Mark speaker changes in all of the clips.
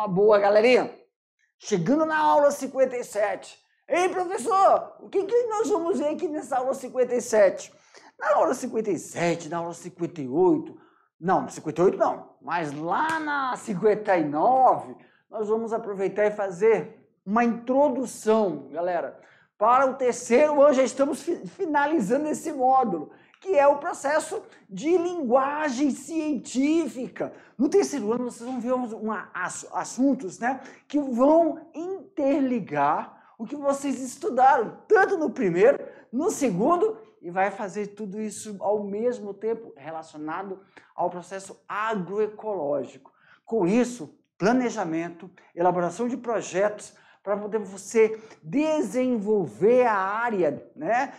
Speaker 1: uma boa, galerinha. Chegando na aula 57. Ei, professor, o que, que nós vamos ver aqui nessa aula 57? Na aula 57, na aula 58, não, 58 não, mas lá na 59, nós vamos aproveitar e fazer uma introdução, galera, para o terceiro ano, já estamos finalizando esse módulo que é o processo de linguagem científica. No terceiro ano, vocês vão ver uma, assuntos né, que vão interligar o que vocês estudaram, tanto no primeiro, no segundo, e vai fazer tudo isso ao mesmo tempo relacionado ao processo agroecológico. Com isso, planejamento, elaboração de projetos, para poder você desenvolver a área, né?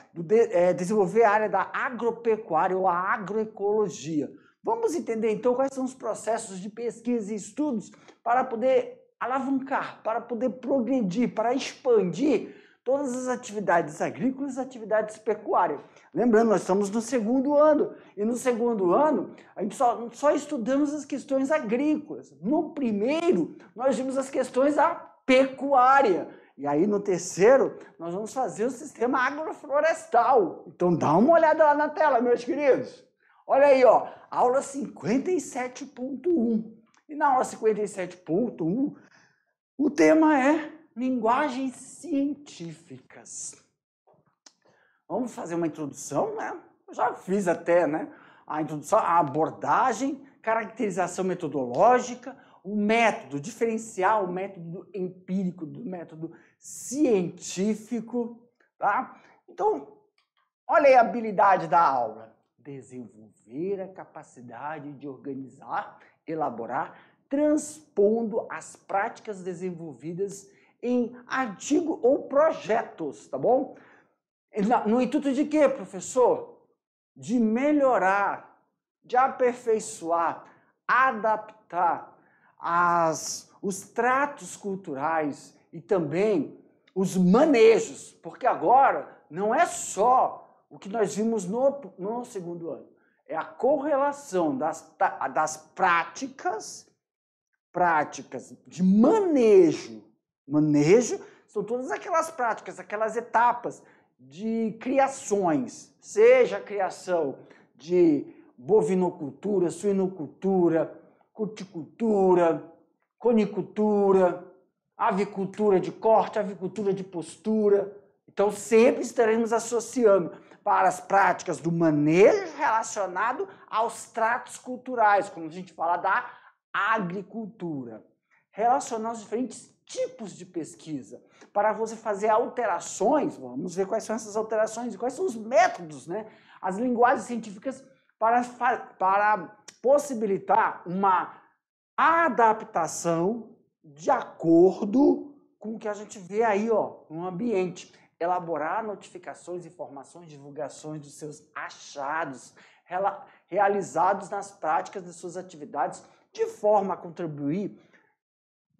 Speaker 1: É, desenvolver a área da agropecuária ou a agroecologia. Vamos entender então quais são os processos de pesquisa e estudos para poder alavancar, para poder progredir, para expandir todas as atividades agrícolas e atividades pecuárias. Lembrando, nós estamos no segundo ano, e no segundo ano a gente só, só estudamos as questões agrícolas. No primeiro, nós vimos as questões da pecuária. E aí no terceiro, nós vamos fazer o sistema agroflorestal. Então dá uma olhada lá na tela, meus queridos. Olha aí, ó, aula 57.1. E na aula 57.1, o tema é linguagens científicas. Vamos fazer uma introdução, né? Eu já fiz até, né? A introdução, a abordagem, caracterização metodológica, o método, diferencial, o método empírico do método científico, tá? Então, olha aí a habilidade da aula. Desenvolver a capacidade de organizar, elaborar, transpondo as práticas desenvolvidas em artigo ou projetos, tá bom? No intuito de quê, professor? De melhorar, de aperfeiçoar, adaptar as, os tratos culturais e também os manejos, porque agora não é só o que nós vimos no, no segundo ano, é a correlação das, das práticas, práticas de manejo. Manejo são todas aquelas práticas, aquelas etapas de criações, seja a criação de bovinocultura, suinocultura, horticultura, conicultura, avicultura de corte, avicultura de postura. Então, sempre estaremos associando para as práticas do manejo relacionado aos tratos culturais, quando a gente fala da agricultura. Relacionar os diferentes tipos de pesquisa para você fazer alterações, vamos ver quais são essas alterações e quais são os métodos, né? As linguagens científicas para, para possibilitar uma adaptação de acordo com o que a gente vê aí ó, no ambiente. Elaborar notificações, informações, divulgações dos seus achados realizados nas práticas de suas atividades, de forma a contribuir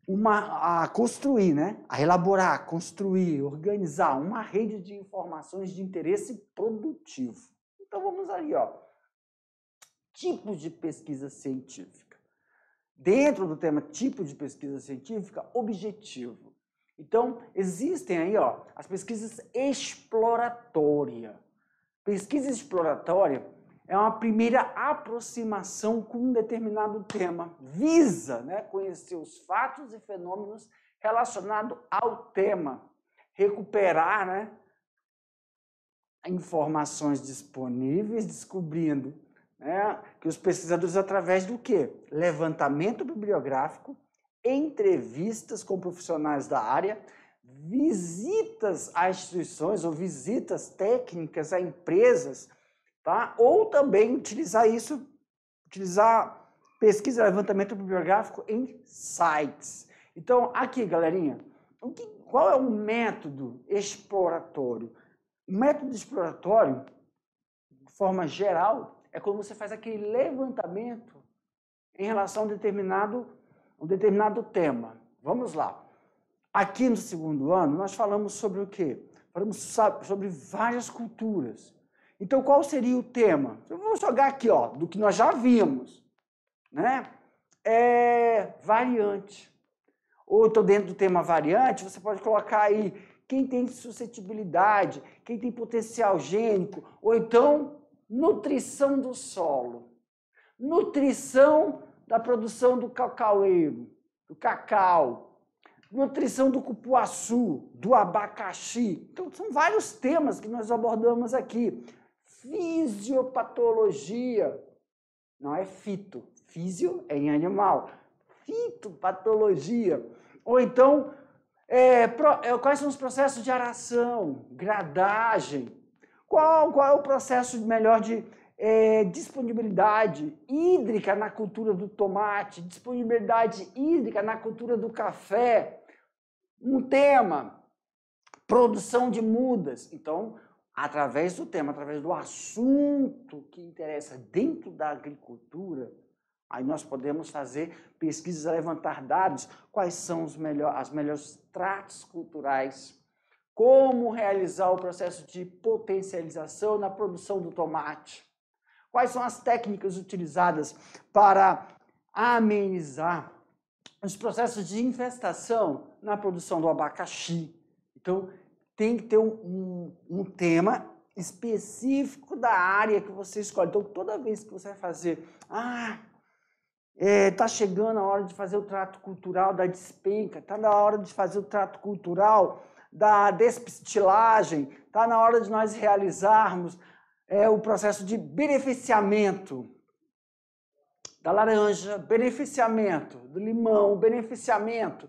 Speaker 1: uma, a construir, né? a elaborar, construir, organizar uma rede de informações de interesse produtivo. Então vamos aí, ó tipos de pesquisa científica. Dentro do tema tipo de pesquisa científica, objetivo. Então, existem aí ó, as pesquisas exploratórias. Pesquisa exploratória é uma primeira aproximação com um determinado tema. Visa né, conhecer os fatos e fenômenos relacionados ao tema, recuperar né, informações disponíveis, descobrindo né, que os pesquisadores, através do quê? Levantamento bibliográfico, entrevistas com profissionais da área, visitas a instituições ou visitas técnicas a empresas, tá? ou também utilizar isso, utilizar pesquisa, levantamento bibliográfico em sites. Então, aqui, galerinha, que, qual é o método exploratório? O método exploratório, de forma geral, é quando você faz aquele levantamento em relação a um determinado, um determinado tema. Vamos lá. Aqui no segundo ano, nós falamos sobre o quê? Falamos sobre várias culturas. Então, qual seria o tema? Eu vou jogar aqui, ó, do que nós já vimos, né? É variante. Ou então, dentro do tema variante, você pode colocar aí quem tem suscetibilidade, quem tem potencial gênico, ou então nutrição do solo, nutrição da produção do cacaueiro, do cacau, nutrição do cupuaçu, do abacaxi. Então, são vários temas que nós abordamos aqui. Fisiopatologia, não é fito, físio é em animal. Fitopatologia. Ou então, é, pro, é, quais são os processos de aração, gradagem, qual, qual é o processo melhor de é, disponibilidade hídrica na cultura do tomate, disponibilidade hídrica na cultura do café? Um tema, produção de mudas. Então, através do tema, através do assunto que interessa dentro da agricultura, Aí nós podemos fazer pesquisas, levantar dados, quais são os melhor, as melhores tratos culturais como realizar o processo de potencialização na produção do tomate. Quais são as técnicas utilizadas para amenizar os processos de infestação na produção do abacaxi. Então, tem que ter um, um, um tema específico da área que você escolhe. Então, toda vez que você vai fazer, ah, está é, tá chegando a hora de fazer o trato cultural da despenca, está na hora de fazer o trato cultural da despistilagem, está na hora de nós realizarmos é, o processo de beneficiamento da laranja, beneficiamento do limão, beneficiamento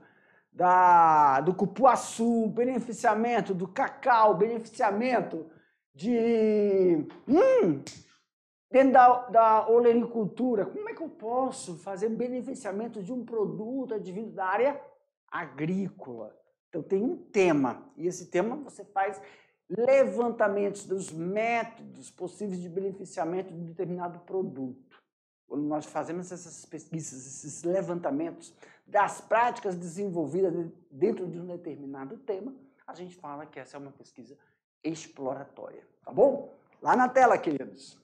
Speaker 1: da, do cupuaçu, beneficiamento do cacau, beneficiamento de. Hum, dentro da, da olericultura, como é que eu posso fazer beneficiamento de um produto advindo da área agrícola? Então tem um tema, e esse tema você faz levantamentos dos métodos possíveis de beneficiamento de um determinado produto. Quando nós fazemos essas pesquisas, esses levantamentos das práticas desenvolvidas dentro de um determinado tema, a gente fala que essa é uma pesquisa exploratória, tá bom? Lá na tela, queridos.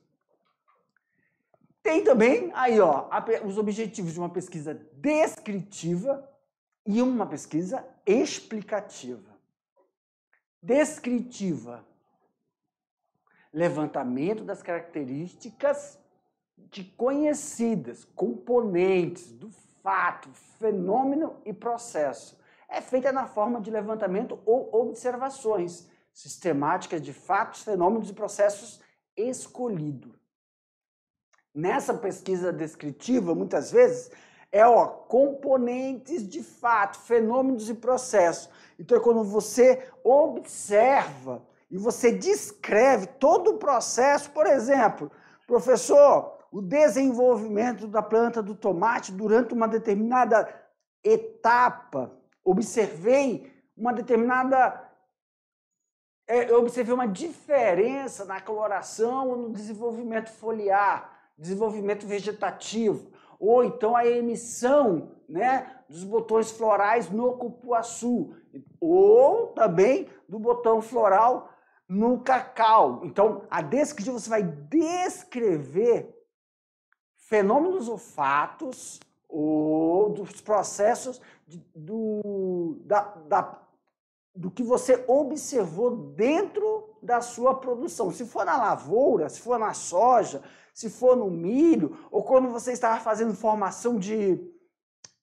Speaker 1: Tem também aí, ó, os objetivos de uma pesquisa descritiva e uma pesquisa explicativa, descritiva, levantamento das características de conhecidas, componentes do fato, fenômeno e processo. É feita na forma de levantamento ou observações sistemáticas de fatos, fenômenos e processos escolhido. Nessa pesquisa descritiva, muitas vezes, é ó, componentes de fato, fenômenos e processos. Então é quando você observa e você descreve todo o processo, por exemplo, professor, o desenvolvimento da planta do tomate durante uma determinada etapa, observei uma determinada é, eu observei uma diferença na coloração ou no desenvolvimento foliar, desenvolvimento vegetativo ou então a emissão né, dos botões florais no cupuaçu, ou também do botão floral no cacau. Então, a descrição você vai descrever fenômenos ou fatos ou dos processos de, do, da, da, do que você observou dentro da sua produção. Se for na lavoura, se for na soja, se for no milho, ou quando você estava fazendo formação de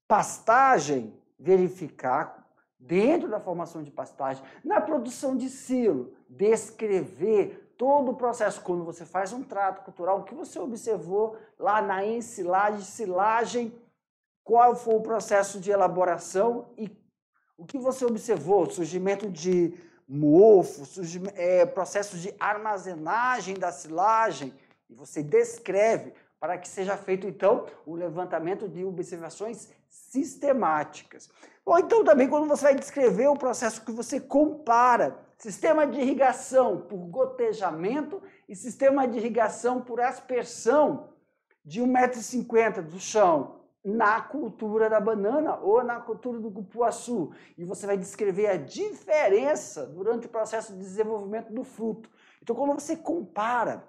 Speaker 1: pastagem, verificar dentro da formação de pastagem, na produção de silo, descrever todo o processo. Quando você faz um trato cultural, o que você observou lá na ensilagem, silagem, qual foi o processo de elaboração e o que você observou, surgimento de mofo, surgimento, é, processo de armazenagem da silagem, e você descreve para que seja feito, então, o levantamento de observações sistemáticas. Ou então também quando você vai descrever o processo que você compara sistema de irrigação por gotejamento e sistema de irrigação por aspersão de 1,50m do chão na cultura da banana ou na cultura do cupuaçu. E você vai descrever a diferença durante o processo de desenvolvimento do fruto. Então, quando você compara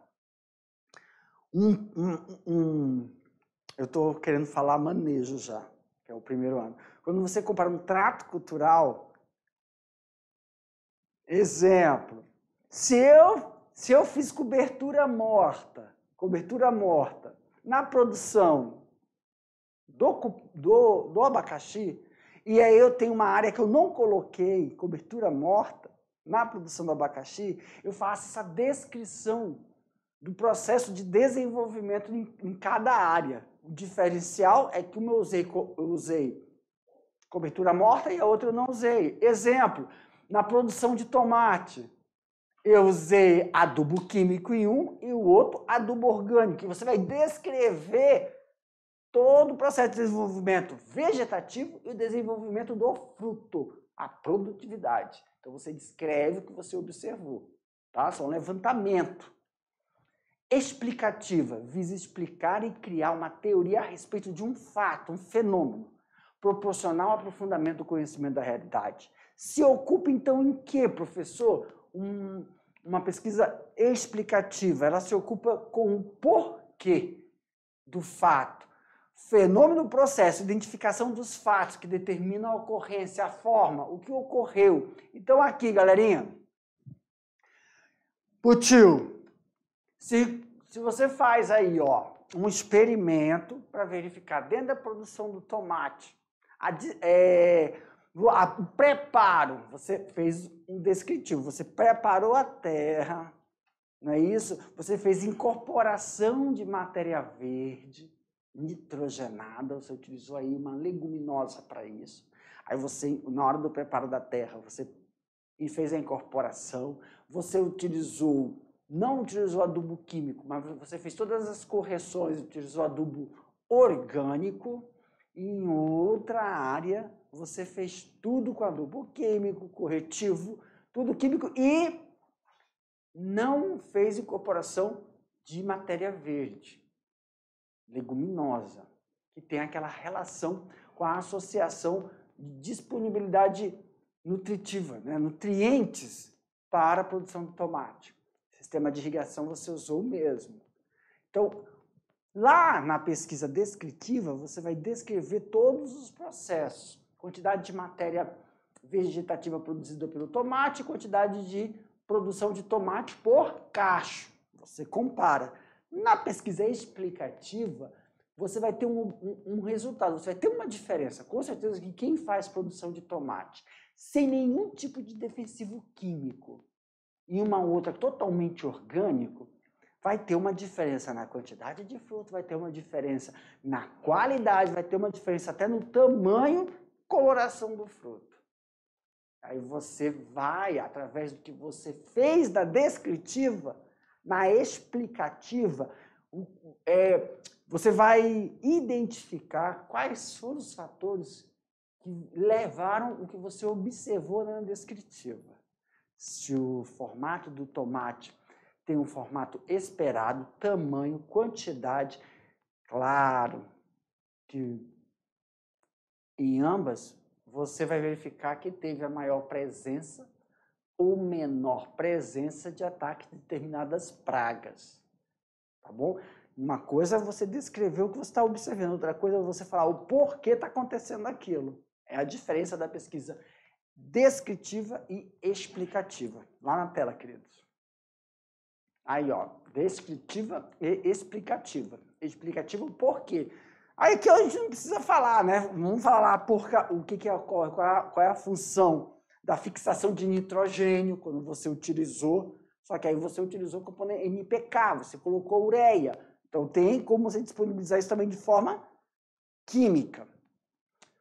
Speaker 1: eu estou querendo falar manejo já, que é o primeiro ano. Quando você compara um trato cultural, exemplo, se eu, se eu fiz cobertura morta, cobertura morta, na produção do, do, do abacaxi, e aí eu tenho uma área que eu não coloquei, cobertura morta, na produção do abacaxi, eu faço essa descrição do processo de desenvolvimento em, em cada área. O diferencial é que uma eu usei, eu usei cobertura morta e a outra eu não usei. Exemplo, na produção de tomate, eu usei adubo químico em um e o outro adubo orgânico. E você vai descrever todo o processo de desenvolvimento vegetativo e o desenvolvimento do fruto, a produtividade. Então você descreve o que você observou, tá? Só um levantamento explicativa visa explicar e criar uma teoria a respeito de um fato, um fenômeno, proporcional ao aprofundamento do conhecimento da realidade. Se ocupa, então, em que, professor? Um, uma pesquisa explicativa, ela se ocupa com o porquê do fato. Fenômeno, processo, identificação dos fatos que determinam a ocorrência, a forma, o que ocorreu. Então, aqui, galerinha. Putil, se, se você faz aí, ó, um experimento para verificar dentro da produção do tomate, a, é, a, o preparo, você fez um descritivo, você preparou a terra, não é isso? Você fez incorporação de matéria verde, nitrogenada, você utilizou aí uma leguminosa para isso. Aí você, na hora do preparo da terra, você fez a incorporação, você utilizou não utilizou adubo químico, mas você fez todas as correções, utilizou adubo orgânico, e em outra área você fez tudo com adubo químico, corretivo, tudo químico e não fez incorporação de matéria verde, leguminosa, que tem aquela relação com a associação de disponibilidade nutritiva, né? nutrientes para a produção de tomate sistema de irrigação você usou mesmo. Então, lá na pesquisa descritiva, você vai descrever todos os processos. Quantidade de matéria vegetativa produzida pelo tomate, quantidade de produção de tomate por cacho. Você compara. Na pesquisa explicativa, você vai ter um, um, um, resultado, você vai ter uma diferença. Com certeza que quem faz produção de tomate sem nenhum tipo de defensivo químico, e uma outra totalmente orgânico, vai ter uma diferença na quantidade de fruto, vai ter uma diferença na qualidade, vai ter uma diferença até no tamanho, coloração do fruto. Aí você vai, através do que você fez da descritiva, na explicativa, é, você vai identificar quais foram os fatores que levaram o que você observou na descritiva se o formato do tomate tem um formato esperado, tamanho, quantidade, claro que em ambas você vai verificar que teve a maior presença ou menor presença de ataque de determinadas pragas, tá bom? Uma coisa é você descrever o que você está observando, outra coisa é você falar o porquê está acontecendo aquilo. É a diferença da pesquisa descritiva e explicativa. Lá na tela, queridos. Aí, ó, descritiva e explicativa. Explicativa por quê? Aí que a gente não precisa falar, né? Vamos falar por, o que, que ocorre, é, qual é, a, qual é a função da fixação de nitrogênio quando você utilizou. Só que aí você utilizou o componente NPK, você colocou ureia. Então tem como você disponibilizar isso também de forma química.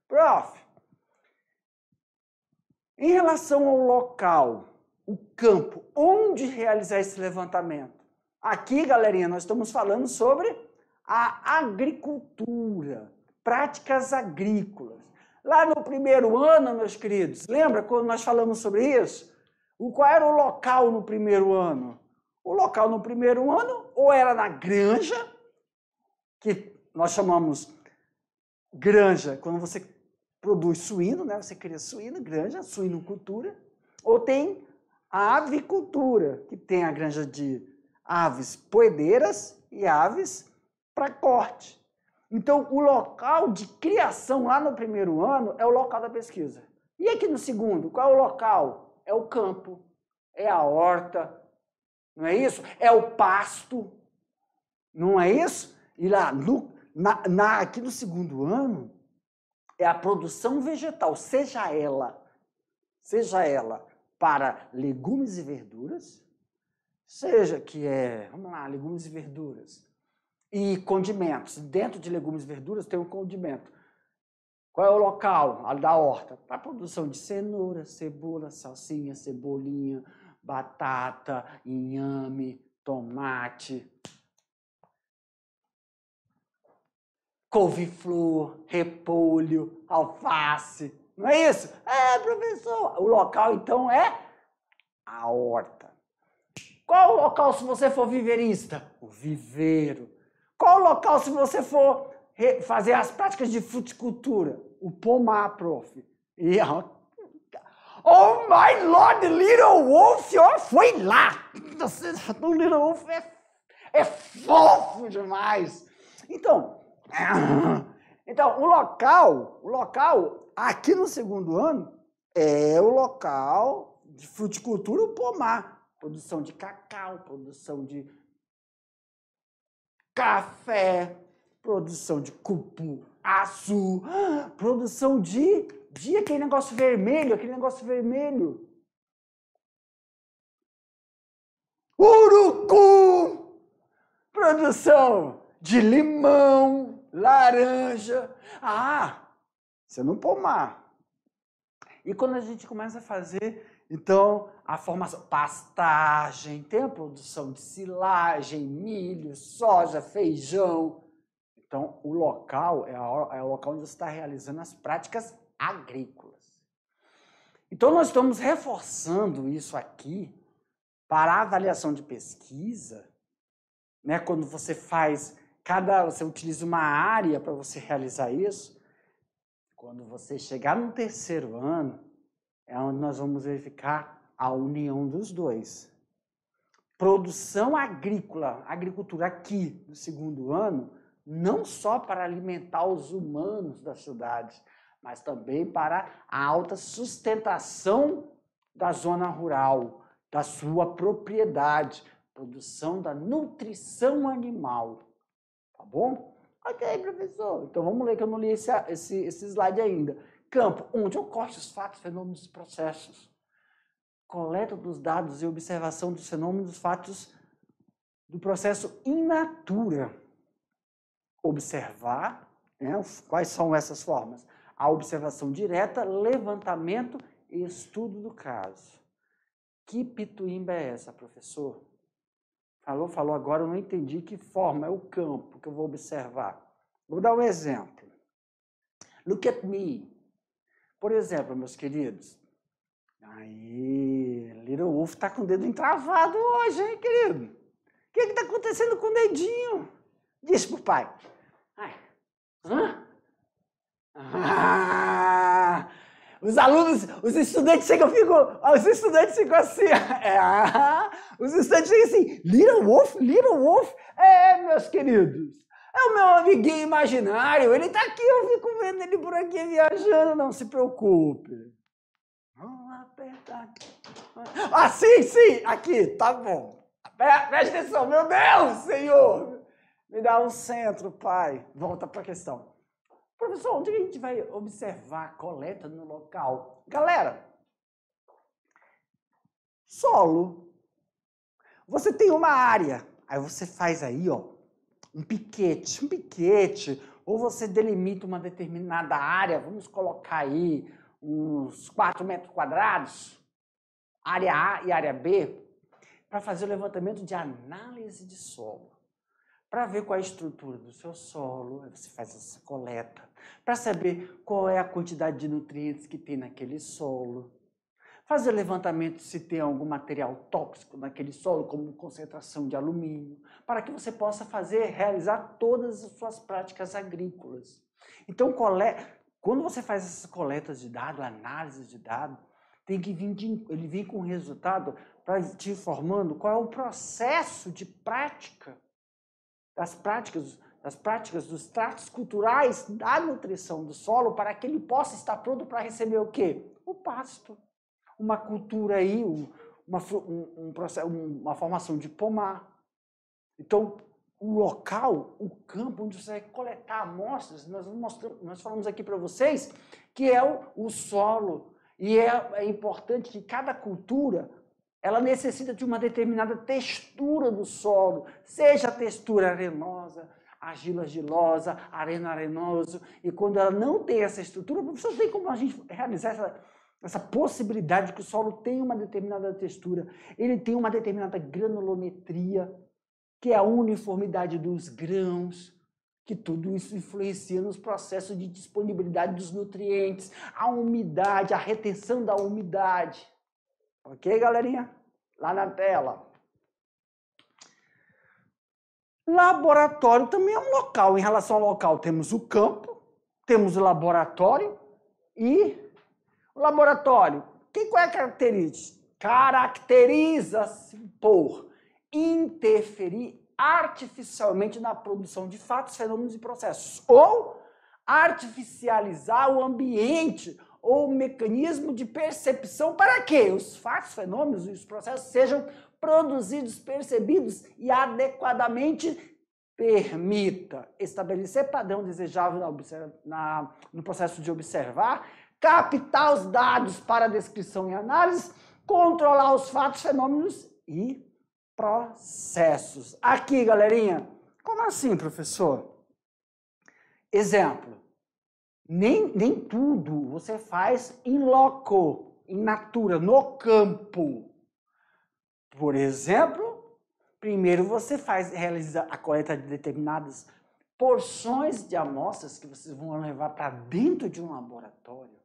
Speaker 1: Prof, em relação ao local, o campo, onde realizar esse levantamento? Aqui, galerinha, nós estamos falando sobre a agricultura, práticas agrícolas. Lá no primeiro ano, meus queridos, lembra quando nós falamos sobre isso? O, qual era o local no primeiro ano? O local no primeiro ano ou era na granja, que nós chamamos granja, quando você produz suíno, né? Você cria suíno, granja, suinocultura. Ou tem a avicultura, que tem a granja de aves poedeiras e aves para corte. Então, o local de criação lá no primeiro ano é o local da pesquisa. E aqui no segundo, qual é o local? É o campo, é a horta, não é isso? É o pasto, não é isso? E lá, no, na, na, aqui no segundo ano, é a produção vegetal, seja ela, seja ela para legumes e verduras, seja que é, vamos lá, legumes e verduras e condimentos. Dentro de legumes e verduras tem um condimento. Qual é o local? A da horta. Para a produção de cenoura, cebola, salsinha, cebolinha, batata, inhame, tomate, couve-flor, repolho, alface. Não é isso? É, professor. O local então é a horta. Qual o local se você for viverista? O viveiro. Qual o local se você for fazer as práticas de fruticultura? O pomar, prof. E a... Oh my lord, Little Wolf, ó, foi lá. O Little Wolf é, é fofo demais. Então, Então, o local, o local aqui no segundo ano é o local de fruticultura o pomar, produção de cacau, produção de café, produção de cupu, açu, produção de, de aquele negócio vermelho, aquele negócio vermelho. Urucu! Produção de limão, laranja. Ah, você não pomar. E quando a gente começa a fazer, então, a formação, pastagem, tem a produção de silagem, milho, soja, feijão. Então, o local é, a, é o local onde você está realizando as práticas agrícolas. Então, nós estamos reforçando isso aqui para a avaliação de pesquisa, né, quando você faz cada você utiliza uma área para você realizar isso. Quando você chegar no terceiro ano, é onde nós vamos verificar a união dos dois. Produção agrícola, agricultura aqui no segundo ano, não só para alimentar os humanos da cidade, mas também para a alta sustentação da zona rural, da sua propriedade, produção da nutrição animal. Tá bom? Ok, professor. Então vamos ler que eu não li esse, esse, esse slide ainda. Campo onde ocorrem os fatos, fenômenos e processos. Coleta dos dados e observação dos fenômenos, fatos do processo in natura. Observar né, quais são essas formas. A observação direta, levantamento e estudo do caso. Que pituimba é essa, professor? Falou, falou, agora eu não entendi que forma, é o campo que eu vou observar. Vou dar um exemplo. Look at me. Por exemplo, meus queridos. Aí, Little Wolf está com o dedo entravado hoje, hein, querido? O que é está acontecendo com o dedinho? Disse pro pai. Ai, hã? Ah! Os alunos, os estudantes chegam, ficam, os estudantes ficam assim, é, ah, os estudantes dizem assim, Little Wolf, Little Wolf, é, meus queridos, é o meu amiguinho imaginário, ele tá aqui, eu fico vendo ele por aqui viajando, não se preocupe. Vamos apertar aqui. Ah, sim, sim, aqui, tá bom. Presta atenção, meu Deus, Senhor, me dá um centro, Pai. Volta para a questão. Professor, onde a gente vai observar a coleta no local? Galera, solo. Você tem uma área, aí você faz aí, ó, um piquete, um piquete, ou você delimita uma determinada área, vamos colocar aí uns 4 metros quadrados,
Speaker 2: área A e área
Speaker 1: B, para fazer o levantamento de análise de solo para ver qual é a estrutura do seu solo, você faz essa coleta, para saber qual é a quantidade de nutrientes que tem naquele solo, fazer levantamento se tem algum material tóxico naquele solo, como concentração de alumínio, para que você possa fazer, realizar todas as suas práticas agrícolas. Então, quando você faz essas coletas de dados, análise de dados, tem que vir de, ele vem com resultado para te informando qual é o processo de prática das práticas, das práticas dos tratos culturais da nutrição do solo para que ele possa estar pronto para receber o quê? O pasto. Uma cultura aí, uma, um, um, uma formação de pomar. Então, o local, o campo onde você vai coletar amostras, nós, mostramos, nós falamos aqui para vocês que é o, o solo. E é, é importante que cada cultura ela necessita de uma determinada textura do solo, seja a textura arenosa, argila argilosa, arena arenoso e quando ela não tem essa estrutura, professor, tem como a gente realizar essa, essa possibilidade que o solo tem uma determinada textura, ele tem uma determinada granulometria, que é a uniformidade dos grãos, que tudo isso influencia nos processos de disponibilidade dos nutrientes, a umidade, a retenção da umidade. Ok, galerinha? Lá na tela. Laboratório também é um local. Em relação ao local, temos o campo, temos o laboratório e o laboratório. Que qual é a característica? Caracteriza-se por interferir artificialmente na produção de fatos, fenômenos e processos ou artificializar o ambiente ou mecanismo de percepção para que os fatos, fenômenos e os processos sejam produzidos, percebidos e adequadamente permita estabelecer padrão desejável na, na, no processo de observar, captar os dados para descrição e análise, controlar os fatos, fenômenos e processos. Aqui, galerinha, como assim, professor? Exemplo, nem, nem tudo você faz em loco, em natura, no campo. Por exemplo, primeiro você faz realiza a coleta de determinadas porções de amostras que vocês vão levar para dentro de um laboratório,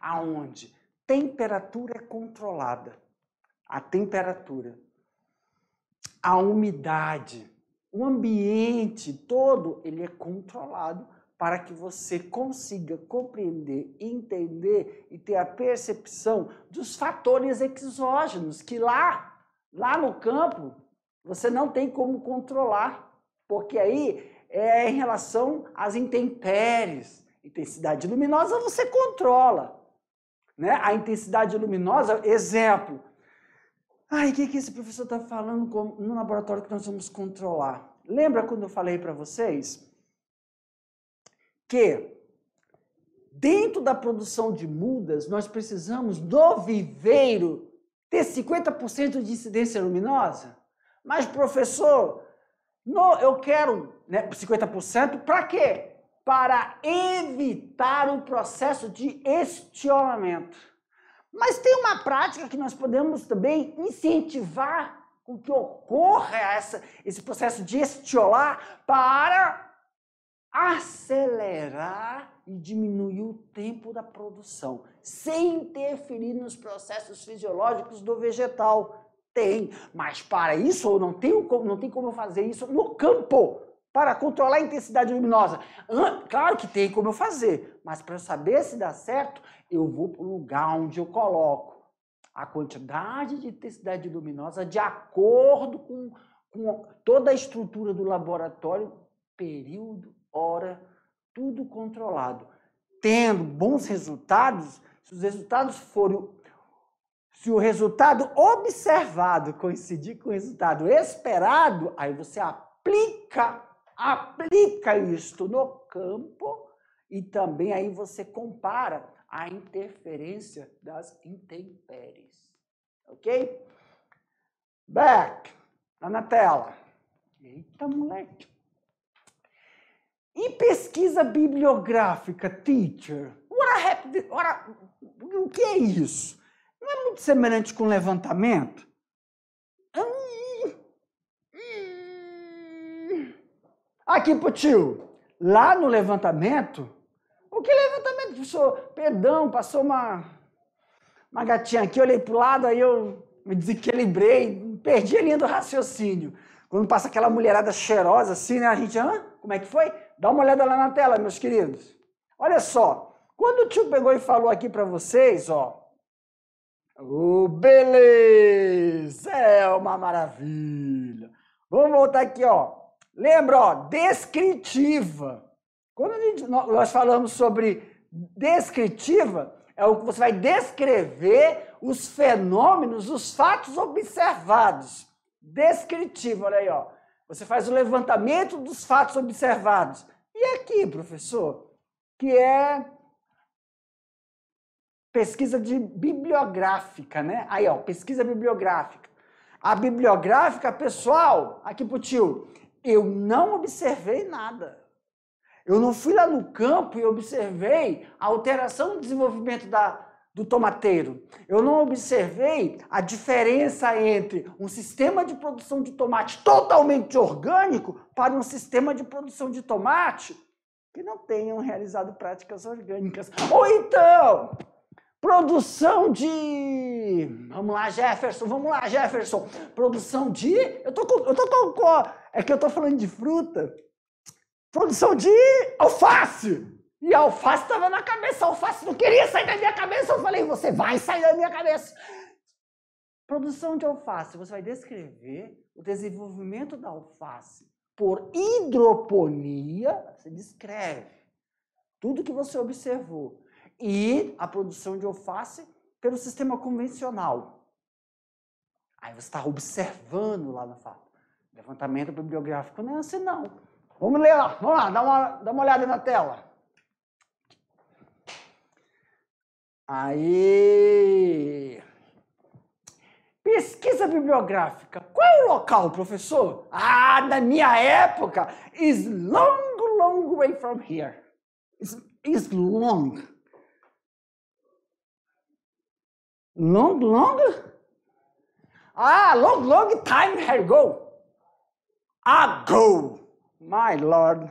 Speaker 1: aonde temperatura é controlada, a temperatura, a umidade, o ambiente todo ele é controlado para que você consiga compreender, entender e ter a percepção dos fatores exógenos que lá, lá no campo, você não tem como controlar, porque aí é em relação às intempéries. Intensidade luminosa você controla, né? A intensidade luminosa, exemplo. Ai, o que, que esse professor está falando no laboratório que nós vamos controlar? Lembra quando eu falei para vocês que dentro da produção de mudas nós precisamos do viveiro ter 50% de incidência luminosa? Mas, professor, no, eu quero né, 50% para quê? Para evitar o processo de estiolamento. Mas tem uma prática que nós podemos também incentivar com que ocorra essa, esse processo de estiolar para acelerar e diminuir o tempo da produção, sem interferir nos processos fisiológicos do vegetal. Tem, mas para isso eu não tenho como, não tem como eu fazer isso no campo para controlar a intensidade luminosa. Claro que tem como eu fazer, mas para saber se dá certo, eu vou para o lugar onde eu coloco a quantidade de intensidade luminosa de acordo com, com toda a estrutura do laboratório, período hora, tudo controlado. Tendo bons resultados, se os resultados forem. Se o resultado observado coincidir com o resultado esperado, aí você aplica, aplica isto no campo e também aí você compara a interferência das intempéries. Ok? Back, tá na tela. Eita, moleque. E pesquisa bibliográfica, teacher? What happened, what o que é isso? Não é muito semelhante com levantamento? Aqui pro tio. Lá no levantamento, o que levantamento, professor? Perdão, passou uma, uma gatinha aqui, eu olhei pro lado, aí eu me desequilibrei, perdi a linha do raciocínio. Quando passa aquela mulherada cheirosa assim, né? A gente, hã? Como é que foi? Dá uma olhada lá na tela, meus queridos. Olha só, quando o tio pegou e falou aqui para vocês, ó, o oh, beleza é uma maravilha. Vamos voltar aqui, ó. Lembra, ó, descritiva. Quando gente, nós falamos sobre descritiva, é o que você vai descrever os fenômenos, os fatos observados. Descritiva, olha aí, ó. Você faz o levantamento dos fatos observados. E aqui, professor, que é pesquisa de bibliográfica, né? Aí, ó, pesquisa bibliográfica. A bibliográfica, pessoal, aqui pro tio, eu não observei nada. Eu não fui lá no campo e observei a alteração do desenvolvimento da, do tomateiro. Eu não observei a diferença entre um sistema de produção de tomate totalmente orgânico para um sistema de produção de tomate que não tenham realizado práticas orgânicas. Ou então, produção de. Vamos lá, Jefferson, vamos lá, Jefferson. Produção de. Eu tô com. Eu tô com... É que eu tô falando de fruta. Produção de alface e a alface estava na cabeça, a alface não queria sair da minha cabeça. Eu falei, você vai sair da minha cabeça. Produção de alface, você vai descrever o desenvolvimento da alface por hidroponia, você descreve tudo que você observou. E a produção de alface pelo sistema convencional. Aí você está observando lá na fato. Levantamento bibliográfico não é assim, não. Vamos ler lá, vamos lá, dá uma, dá uma olhada na tela. Aí. Pesquisa bibliográfica. Qual é o local, professor? Ah, na minha época, is long, long way from here. Is, is long. Long, long? Ah, long, long time ago. Ago. My Lord.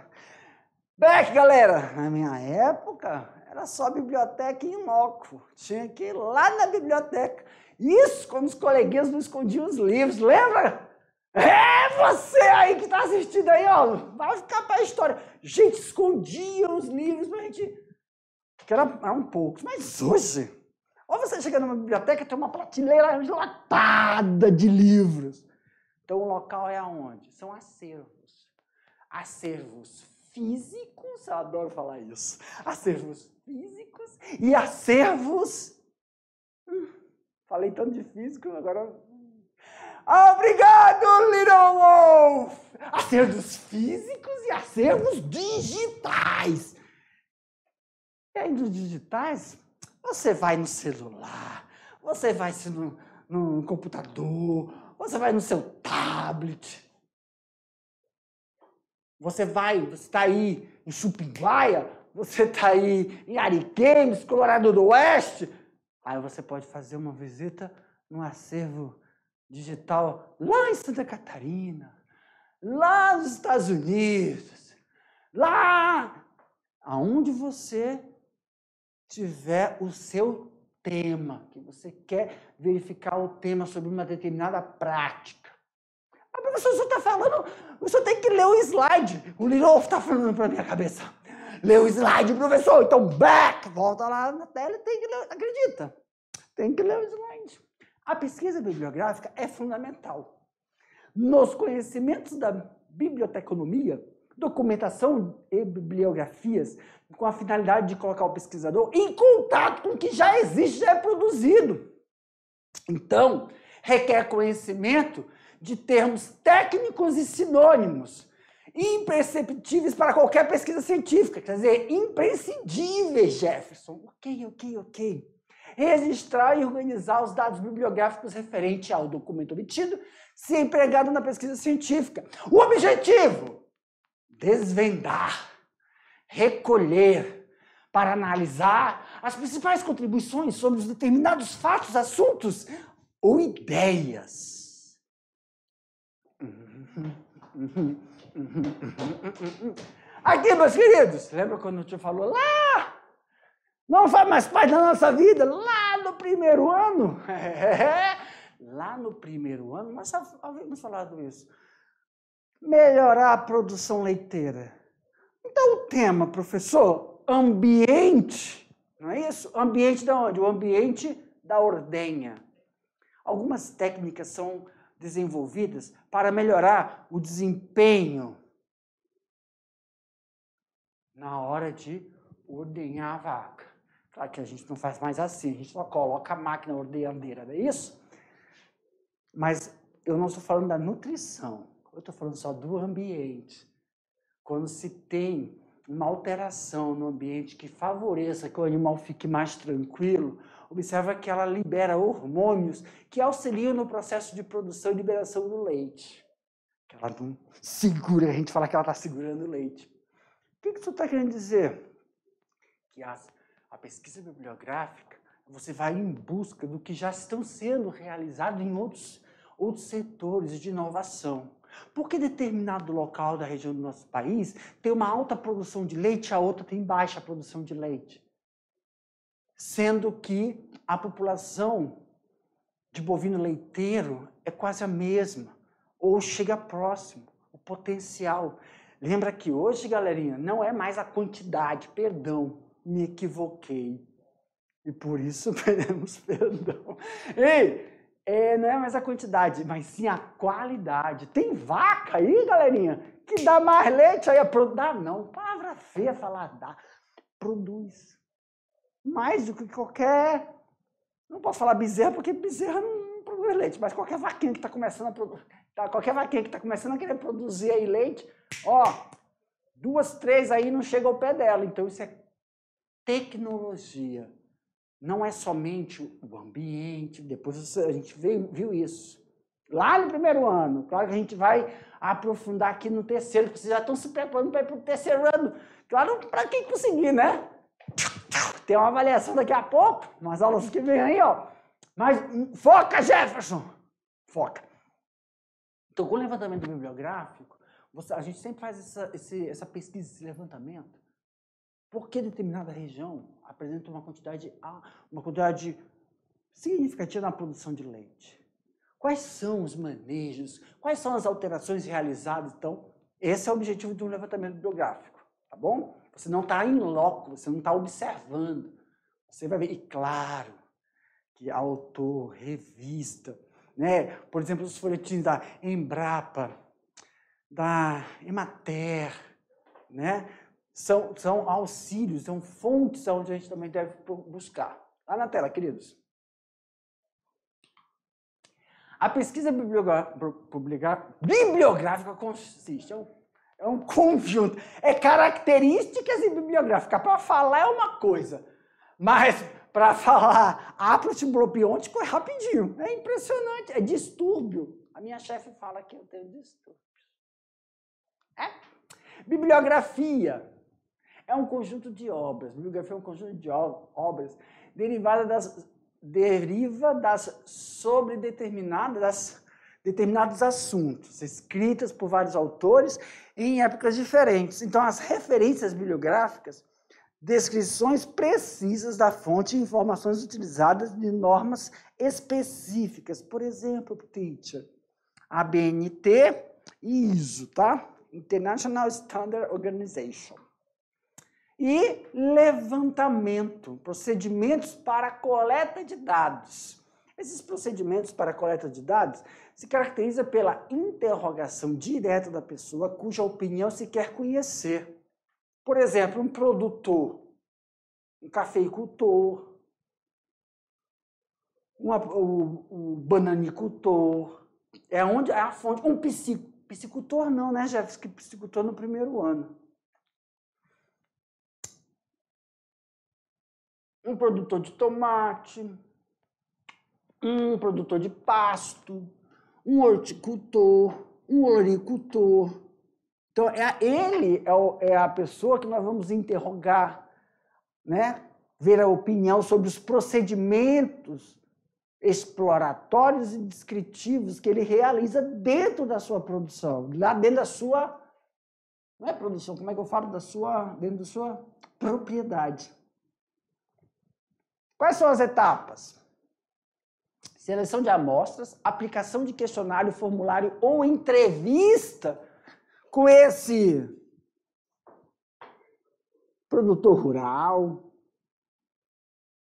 Speaker 1: Back, galera. Na minha época, era só biblioteca em loco. Tinha que ir lá na biblioteca. Isso quando os coleguinhas não escondiam os livros, lembra? É você aí que está assistindo aí, ó. Vai ficar para a história. Gente, escondia os livros para a gente. Que era, um poucos. Mas hoje, ou você chega numa biblioteca e tem uma prateleira lotada de livros. Então o local é aonde? São acervos. Acervos físicos, eu adoro falar isso. Acervos físicos e acervos. Falei tanto de físico, agora. Obrigado, Little Wolf! Acervos físicos e acervos digitais. E aí, dos digitais, você vai no celular, você vai no, no computador, você vai no seu tablet. Você vai, você está aí em Chupinguaia, você está aí em Ariquemes, Colorado do Oeste, aí você pode fazer uma visita no acervo digital lá em Santa Catarina, lá nos Estados Unidos, lá aonde você tiver o seu tema, que você quer verificar o tema sobre uma determinada prática. Ah, professor, o senhor está falando, o senhor tem que ler o slide. O Lirolfo está falando para minha cabeça lê o slide, professor, então back, volta lá na tela e tem que ler, acredita, tem que ler o slide. A pesquisa bibliográfica é fundamental. Nos conhecimentos da biblioteconomia, documentação e bibliografias com a finalidade de colocar o pesquisador em contato com o que já existe, já é produzido. Então, requer conhecimento de termos técnicos e sinônimos, imperceptíveis para qualquer pesquisa científica, quer dizer, imprescindíveis, Jefferson. Ok, ok, ok. Registrar e organizar os dados bibliográficos referente ao documento obtido, se empregado na pesquisa científica. O objetivo: desvendar, recolher, para analisar as principais contribuições sobre os determinados fatos, assuntos ou ideias. Uhum, uhum, uhum. Aqui, meus queridos, lembra quando o te falou lá? Não faz mais parte da nossa vida, lá no primeiro ano. lá no primeiro ano, nós havíamos falado isso. Melhorar a produção leiteira. Então, o tema, professor, ambiente, não é isso? Ambiente da onde? O ambiente da ordenha. Algumas técnicas são desenvolvidas para melhorar o desempenho na hora de ordenhar a vaca. Claro que a gente não faz mais assim, a gente só coloca a máquina ordenhadeira, não é isso? Mas eu não estou falando da nutrição, eu estou falando só do ambiente. Quando se tem uma alteração no ambiente que favoreça que o animal fique mais tranquilo, observa que ela libera hormônios que auxiliam no processo de produção e liberação do leite. Que ela não segura, a gente fala que ela está segurando o leite. O que, que está querendo dizer? Que a pesquisa bibliográfica, você vai em busca do que já estão sendo realizado em outros, outros setores de inovação. Por que determinado local da região do nosso país tem uma alta produção de leite e a outra tem baixa produção de leite? sendo que a população de bovino leiteiro é quase a mesma, ou chega próximo, o potencial. Lembra que hoje, galerinha, não é mais a quantidade, perdão, me equivoquei. E por isso pedimos perdão. Ei, é, não é mais a quantidade, mas sim a qualidade. Tem vaca aí, galerinha, que dá mais leite aí. a Dá não, palavra feia falar dá. Produz mais do que qualquer. Não posso falar bezerra, porque bezerra não é produz leite, mas qualquer vaquinha que está começando a produzir. Tá, qualquer vaquinha que está começando a querer produzir aí leite, ó, duas, três aí não chega ao pé dela. Então isso é tecnologia. Não é somente o ambiente, depois a gente veio, viu isso. Lá no primeiro ano, claro que a gente vai aprofundar aqui no terceiro, porque vocês já estão se preparando para ir para o terceiro ano. Claro, para quem conseguir, né? Tem uma avaliação daqui a pouco, umas aulas que vem aí, ó. Mas hum, foca, Jefferson! Foca. Então, com o levantamento bibliográfico, você, a gente sempre faz essa, esse, essa pesquisa, esse levantamento. Por que determinada região apresenta uma quantidade, uma quantidade significativa na produção de leite? Quais são os manejos? Quais são as alterações realizadas? Então, esse é o objetivo de um levantamento bibliográfico, tá bom? Você não está em loco, você não está observando. Você vai ver. E claro que autor, revista, né? por exemplo, os folhetins da Embrapa, da Emater, né? são, são auxílios, são fontes onde a gente também deve buscar. Lá na tela, queridos. A pesquisa bibliogra... bibliográfica consiste, é um é um conjunto. É características e bibliográfica. Para falar é uma coisa, mas para falar aprotiblopiôntico é rapidinho. É impressionante. É distúrbio. A minha chefe fala que eu tenho distúrbio. É? Bibliografia é um conjunto de obras. Bibliografia é um conjunto de obras derivada das deriva das sobredeterminadas das determinados assuntos, escritas por vários autores em épocas diferentes. Então, as referências bibliográficas, descrições precisas da fonte e informações utilizadas de normas específicas. Por exemplo, teacher, ABNT e ISO, tá? International Standard Organization. E levantamento, procedimentos para coleta de dados esses procedimentos para coleta de dados se caracteriza pela interrogação direta da pessoa cuja opinião se quer conhecer. Por exemplo, um produtor, um cafeicultor, uma, o, o bananicultor, é onde é a fonte, um psico, psicultor não, né, Jefferson? Que psicultor no primeiro ano. Um produtor de tomate, um produtor de pasto, um horticultor, um oricultor. Então, é, ele é, o, é a pessoa que nós vamos interrogar, né? ver a opinião sobre os procedimentos exploratórios e descritivos que ele realiza dentro da sua produção, lá dentro da sua não é produção, como é que eu falo da sua dentro da sua propriedade. Quais são as etapas? seleção de amostras, aplicação de questionário, formulário ou entrevista com esse produtor rural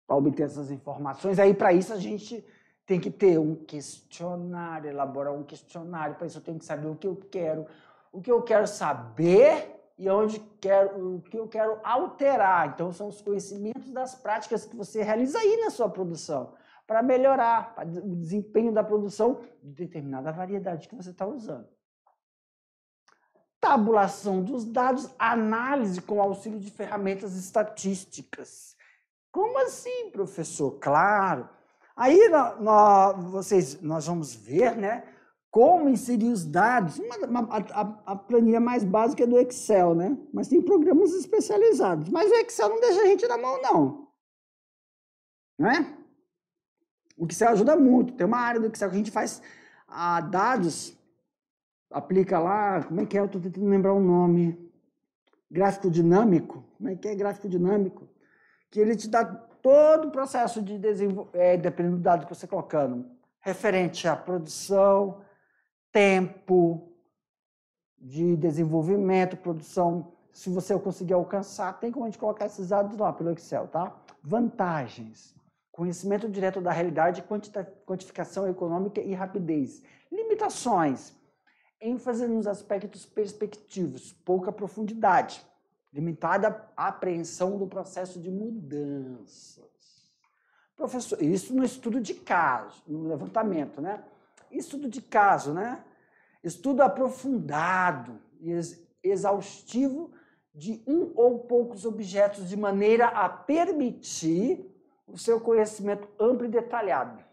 Speaker 1: para obter essas informações. Aí, para isso, a gente tem que ter um questionário, elaborar um questionário. Para isso, eu tenho que saber o que eu quero, o que eu quero saber e onde quero, o que eu quero alterar. Então, são os conhecimentos das práticas que você realiza aí na sua produção para melhorar o desempenho da produção de determinada variedade que você está usando. Tabulação dos dados, análise com auxílio de ferramentas estatísticas. Como assim, professor? Claro. Aí nós, vocês, nós vamos ver né, como inserir os dados. Uma, a, a planilha mais básica é do Excel, né? Mas tem programas especializados. Mas o Excel não deixa a gente na mão, não. Não é? O que ajuda muito. Tem uma área do Excel que a gente faz ah, dados, aplica lá, como é que é? Eu estou tentando lembrar o um nome. Gráfico dinâmico. Como é que é gráfico dinâmico? Que ele te dá todo o processo de desenvolvimento, é, dependendo do dado que você está colocando, referente à produção, tempo de desenvolvimento, produção, se você conseguir alcançar, tem como a gente colocar esses dados lá pelo Excel, tá? Vantagens. Conhecimento direto da realidade, quantificação econômica e rapidez. Limitações. ênfase nos aspectos perspectivos, pouca profundidade, limitada apreensão do processo de mudanças. Professor, isso no estudo de caso, no levantamento, né? Estudo de caso, né? Estudo aprofundado e exaustivo de um ou poucos objetos de maneira a permitir o seu conhecimento amplo e detalhado.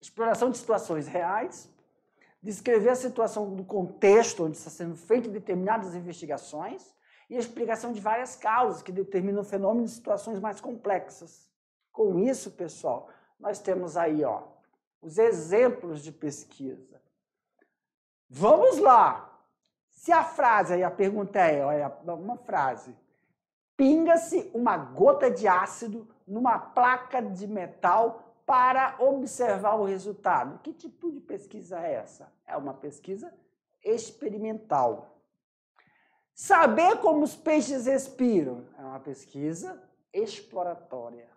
Speaker 1: Exploração de situações reais, descrever a situação do contexto onde está sendo feita determinadas investigações e a explicação de várias causas que determinam fenômenos e situações mais complexas. Com isso, pessoal, nós temos aí ó, os exemplos de pesquisa. Vamos lá! Se a frase aí, a pergunta é, olha, uma frase, pinga-se uma gota de ácido numa placa de metal para observar o resultado. Que tipo de pesquisa é essa? É uma pesquisa experimental. Saber como os peixes respiram é uma pesquisa exploratória.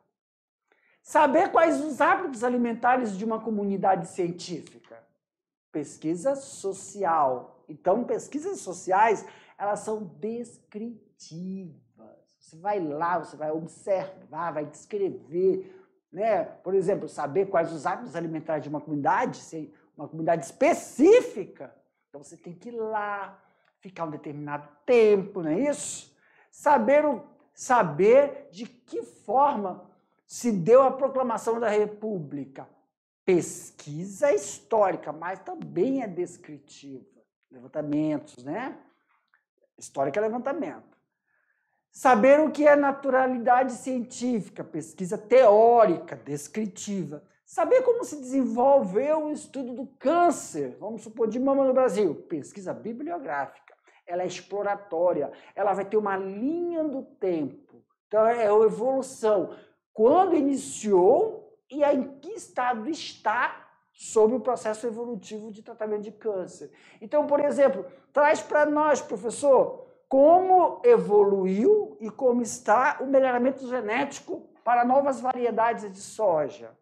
Speaker 1: Saber quais os hábitos alimentares de uma comunidade científica, pesquisa social. Então, pesquisas sociais, elas são descritivas você vai lá, você vai observar, vai descrever, né? Por exemplo, saber quais os hábitos alimentares de uma comunidade, uma comunidade específica. Então você tem que ir lá, ficar um determinado tempo, não é isso? Saber o saber de que forma se deu a proclamação da República. Pesquisa histórica, mas também é descritiva. Levantamentos, né? Histórica é levantamento. Saber o que é naturalidade científica, pesquisa teórica, descritiva. Saber como se desenvolveu o estudo do câncer, vamos supor, de mama no Brasil, pesquisa bibliográfica. Ela é exploratória, ela vai ter uma linha do tempo. Então, é a evolução. Quando iniciou e em que estado está sobre o processo evolutivo de tratamento de câncer. Então, por exemplo, traz para nós, professor, como evoluiu e como está o melhoramento genético para novas variedades de soja.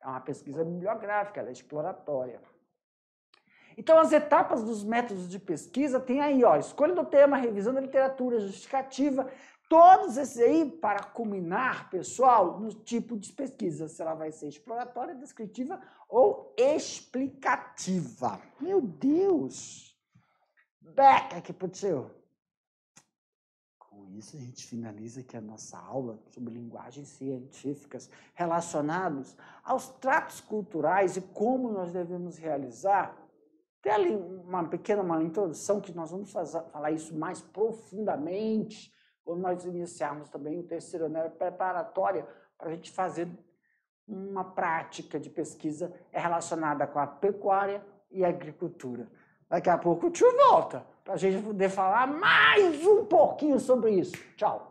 Speaker 1: É uma pesquisa bibliográfica, ela é exploratória. Então, as etapas dos métodos de pesquisa tem aí, ó, escolha do tema, revisão da literatura, justificativa, todos esses aí para culminar, pessoal, no tipo de pesquisa, se ela vai ser exploratória, descritiva ou explicativa. Meu Deus! Beca o que aconteceu? isso, a gente finaliza aqui a nossa aula sobre linguagens científicas relacionadas aos tratos culturais e como nós devemos realizar. Tem ali uma pequena uma introdução que nós vamos fazer, falar isso mais profundamente quando nós iniciarmos também o terceiro ano é preparatório para a gente fazer uma prática de pesquisa relacionada com a pecuária e a agricultura. Daqui a pouco o tio volta para a gente poder falar mais um pouquinho sobre isso. Tchau!